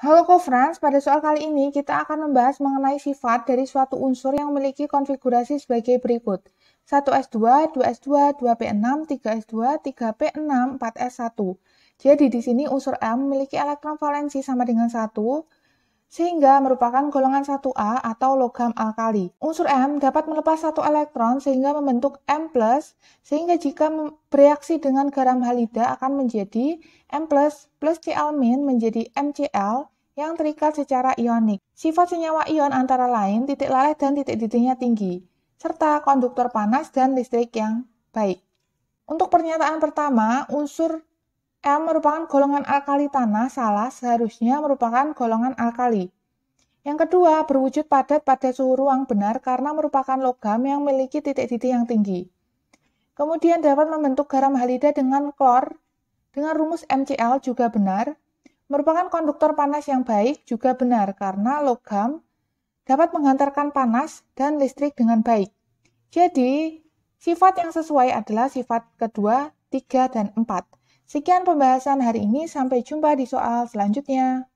Halo Kofrans, pada soal kali ini kita akan membahas mengenai sifat dari suatu unsur yang memiliki konfigurasi sebagai berikut. 1S2, 2S2, 2P6, 3S2, 3P6, 4S1. Jadi di sini unsur M memiliki elektron valensi sama dengan 1, sehingga merupakan golongan 1A atau logam alkali. Unsur M dapat melepas satu elektron sehingga membentuk M+, sehingga jika bereaksi dengan garam halida akan menjadi M+, plus Cl- menjadi MCl yang terikat secara ionik. Sifat senyawa ion antara lain titik laleh dan titik didihnya tinggi, serta konduktor panas dan listrik yang baik. Untuk pernyataan pertama, unsur M merupakan golongan alkali tanah salah seharusnya merupakan golongan alkali. Yang kedua, berwujud padat pada suhu ruang benar karena merupakan logam yang memiliki titik-titik yang tinggi. Kemudian dapat membentuk garam halida dengan klor dengan rumus MCl juga benar. Merupakan konduktor panas yang baik juga benar karena logam dapat menghantarkan panas dan listrik dengan baik. Jadi, sifat yang sesuai adalah sifat kedua, tiga, dan empat. Sekian pembahasan hari ini, sampai jumpa di soal selanjutnya.